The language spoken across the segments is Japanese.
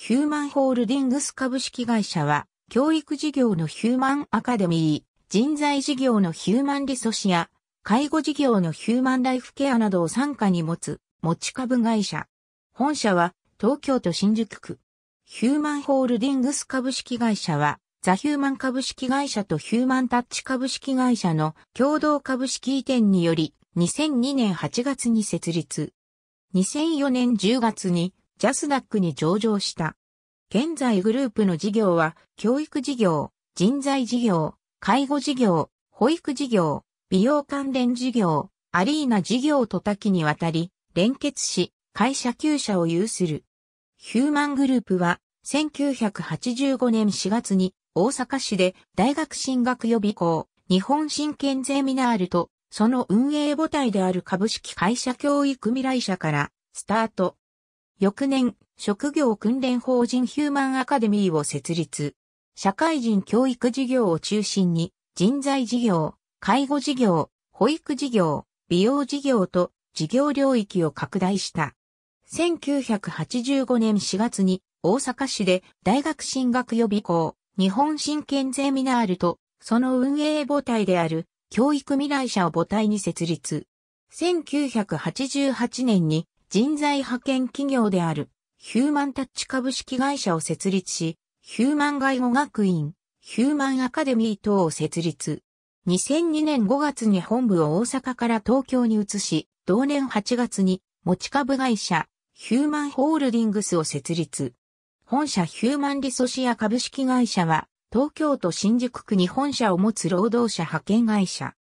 ヒューマンホールディングス株式会社は、教育事業のヒューマンアカデミー、人材事業のヒューマンリソシア、介護事業のヒューマンライフケアなどを参加に持つ、持ち株会社。本社は、東京都新宿区。ヒューマンホールディングス株式会社は、ザ・ヒューマン株式会社とヒューマンタッチ株式会社の共同株式移転により、2002年8月に設立。2004年10月にジャスダックに上場した。現在グループの事業は、教育事業、人材事業、介護事業、保育事業、美容関連事業、アリーナ事業と多岐にわたり、連結し、会社級社を有する。ヒューマングループは、1985年4月に、大阪市で大学進学予備校、日本新剣ゼミナールと、その運営母体である株式会社教育未来社から、スタート。翌年、職業訓練法人ヒューマンアカデミーを設立。社会人教育事業を中心に、人材事業、介護事業、保育事業、美容事業と事業領域を拡大した。1985年4月に大阪市で大学進学予備校、日本神経ゼミナールと、その運営母体である教育未来社を母体に設立。1988年に人材派遣企業であるヒューマンタッチ株式会社を設立し、ヒューマン外語学院、ヒューマンアカデミー等を設立。2002年5月に本部を大阪から東京に移し、同年8月に持ち株会社ヒューマンホールディングスを設立。本社ヒューマンリソシア株式会社は東京都新宿区に本社を持つ労働者派遣会社。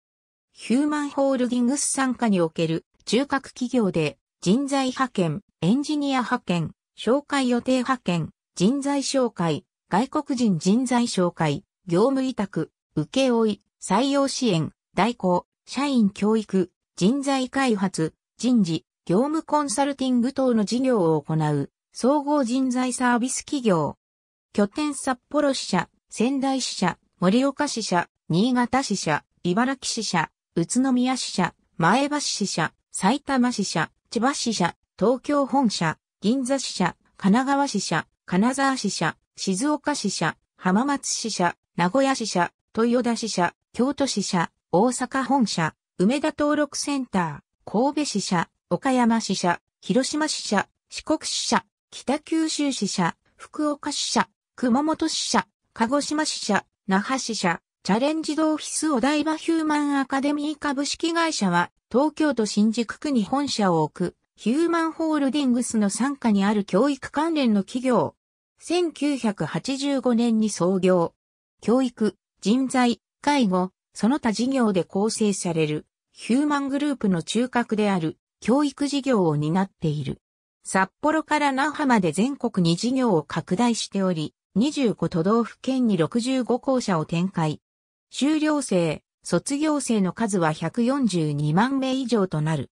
ヒューマンホールディングス参加における中核企業で人材派遣、エンジニア派遣、紹介予定派遣、人材紹介、外国人人材紹介、業務委託、請負、採用支援、代行、社員教育、人材開発、人事、業務コンサルティング等の事業を行う、総合人材サービス企業。拠点札幌支社、仙台支社、盛岡支社、新潟支社、茨城支社、宇都宮支社、前橋支社、埼玉支社、千葉支社、東京本社、銀座支社、神奈川支社、金沢支社、静岡支社、浜松支社、名古屋支社、豊田支社、京都支社、大阪本社、梅田登録センター、神戸支社、岡山支社、広島支社、四国支社、北九州支社、福岡支社、熊本支社、鹿児島支社、那覇支社、チャレンジドオフィスお台場ヒューマンアカデミー株式会社は、東京都新宿区に本社を置く、ヒューマンホールディングスの傘下にある教育関連の企業。1985年に創業。教育、人材、介護、その他事業で構成される、ヒューマングループの中核である、教育事業を担っている。札幌から那覇まで全国に事業を拡大しており、25都道府県に65校舎を展開。修了生、卒業生の数は142万名以上となる。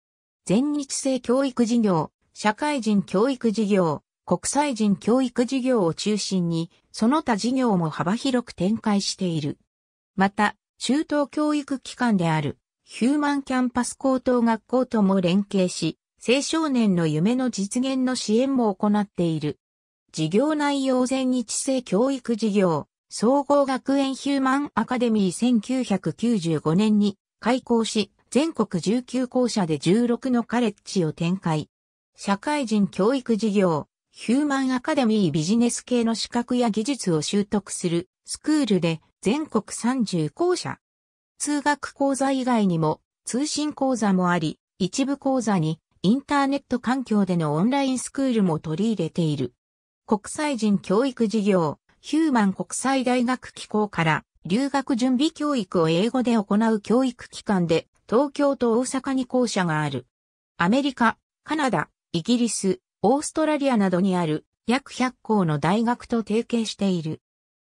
全日制教育事業、社会人教育事業、国際人教育事業を中心に、その他事業も幅広く展開している。また、中等教育機関である、ヒューマンキャンパス高等学校とも連携し、青少年の夢の実現の支援も行っている。事業内容全日制教育事業、総合学園ヒューマンアカデミー1995年に開校し、全国19校舎で16のカレッジを展開。社会人教育事業、ヒューマンアカデミービジネス系の資格や技術を習得するスクールで全国30校舎。通学講座以外にも通信講座もあり、一部講座にインターネット環境でのオンラインスクールも取り入れている。国際人教育事業、ヒューマン国際大学機構から留学準備教育を英語で行う教育機関で東京と大阪に校舎がある。アメリカ、カナダ、イギリス、オーストラリアなどにある約100校の大学と提携している。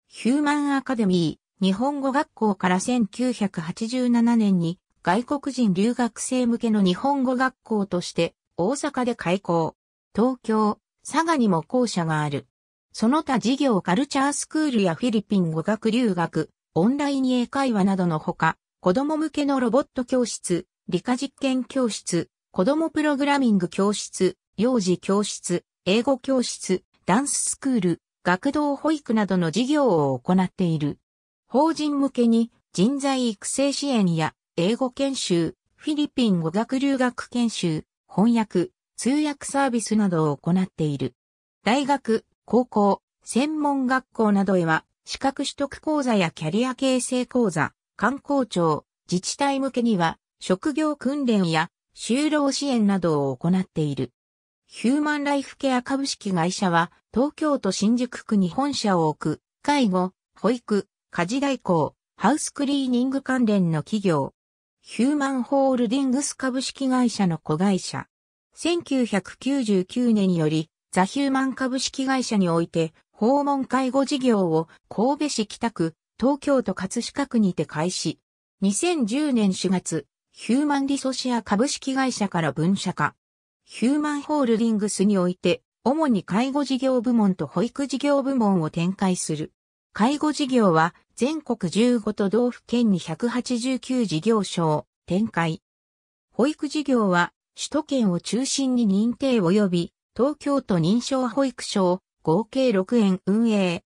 ヒューマンアカデミー、日本語学校から1987年に外国人留学生向けの日本語学校として大阪で開校。東京、佐賀にも校舎がある。その他事業カルチャースクールやフィリピン語学留学、オンライン英会話などのほか、子供向けのロボット教室、理科実験教室、子供プログラミング教室、幼児教室、英語教室、ダンススクール、学童保育などの事業を行っている。法人向けに人材育成支援や英語研修、フィリピン語学留学研修、翻訳、通訳サービスなどを行っている。大学、高校、専門学校などへは、資格取得講座やキャリア形成講座、観光庁、自治体向けには、職業訓練や就労支援などを行っている。ヒューマンライフケア株式会社は、東京都新宿区に本社を置く、介護、保育、家事代行、ハウスクリーニング関連の企業。ヒューマンホールディングス株式会社の子会社。1999年によりザ・ヒューマン株式会社において、訪問介護事業を神戸市北区、東京都葛飾区にて開始。2010年4月、ヒューマンリソシア株式会社から分社化。ヒューマンホールディングスにおいて、主に介護事業部門と保育事業部門を展開する。介護事業は全国15都道府県に189事業所を展開。保育事業は首都圏を中心に認定及び東京都認証保育所、合計6園運営。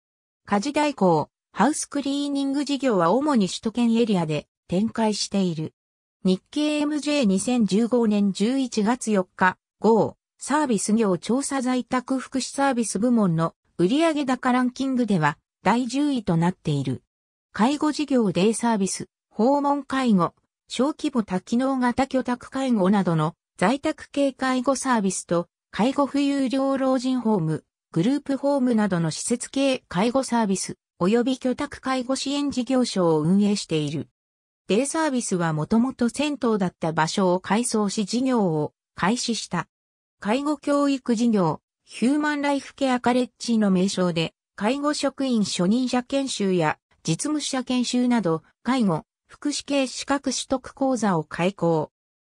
家事代行、ハウスクリーニング事業は主に首都圏エリアで展開している。日経 MJ2015 年11月4日、号、サービス業調査在宅福祉サービス部門の売上高ランキングでは第10位となっている。介護事業デイサービス、訪問介護、小規模多機能型居宅介護などの在宅系介護サービスと介護扶有料老人ホーム、グループホームなどの施設系介護サービス、及び居宅介護支援事業所を運営している。デイサービスはもともと銭湯だった場所を改装し事業を開始した。介護教育事業、ヒューマンライフケアカレッジの名称で、介護職員初任者研修や実務者研修など、介護、福祉系資格取得講座を開講。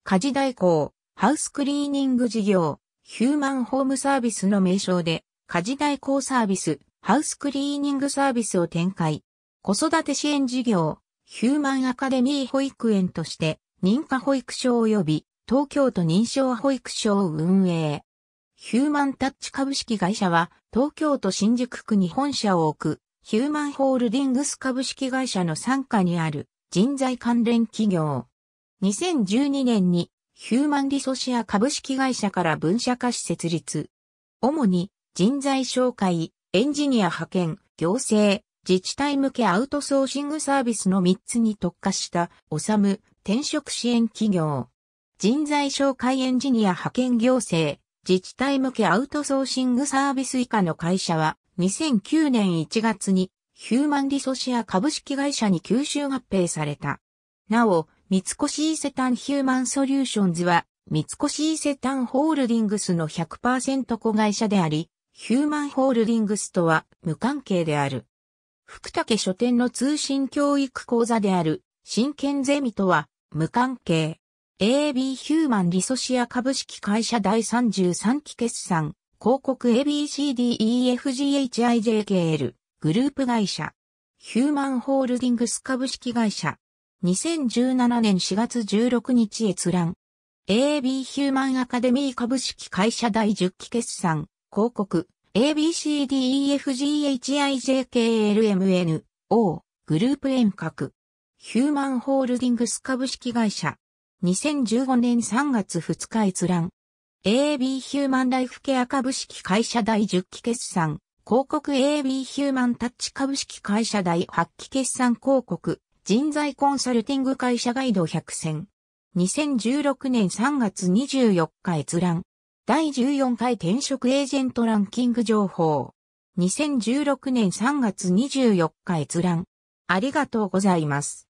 家事代行、ハウスクリーニング事業、ヒューマンホームサービスの名称で、家事代行サービス、ハウスクリーニングサービスを展開。子育て支援事業、ヒューマンアカデミー保育園として、認可保育所及び東京都認証保育所を運営。ヒューマンタッチ株式会社は、東京都新宿区に本社を置く、ヒューマンホールディングス株式会社の傘下にある人材関連企業。2012年にヒューマンリソシア株式会社から分社化し設立。主に人材紹介、エンジニア派遣、行政、自治体向けアウトソーシングサービスの3つに特化した、おさむ、転職支援企業。人材紹介エンジニア派遣行政、自治体向けアウトソーシングサービス以下の会社は、2009年1月にヒューマンリソシア株式会社に吸収合併された。なお、三越伊勢丹ヒューマンソリューションズは、三越伊勢丹ホールディングスの100%子会社であり、ヒューマンホールディングスとは無関係である。福武書店の通信教育講座である、真剣ゼミとは無関係。AB ヒューマンリソシア株式会社第33期決算、広告 ABCDEFGHIJKL グループ会社、ヒューマンホールディングス株式会社。2017年4月16日閲覧。AB ヒューマンアカデミー株式会社第10期決算、広告、ABCDEFGHIJKLMN、O、グループ遠隔。ヒューマンホールディングス株式会社。2015年3月2日閲覧。AB ヒューマンライフケア株式会社第10期決算、広告 AB ヒューマンタッチ株式会社第8期決算広告、人材コンサルティング会社ガイド100選。2016年3月24日閲覧。第14回転職エージェントランキング情報。2016年3月24日閲覧。ありがとうございます。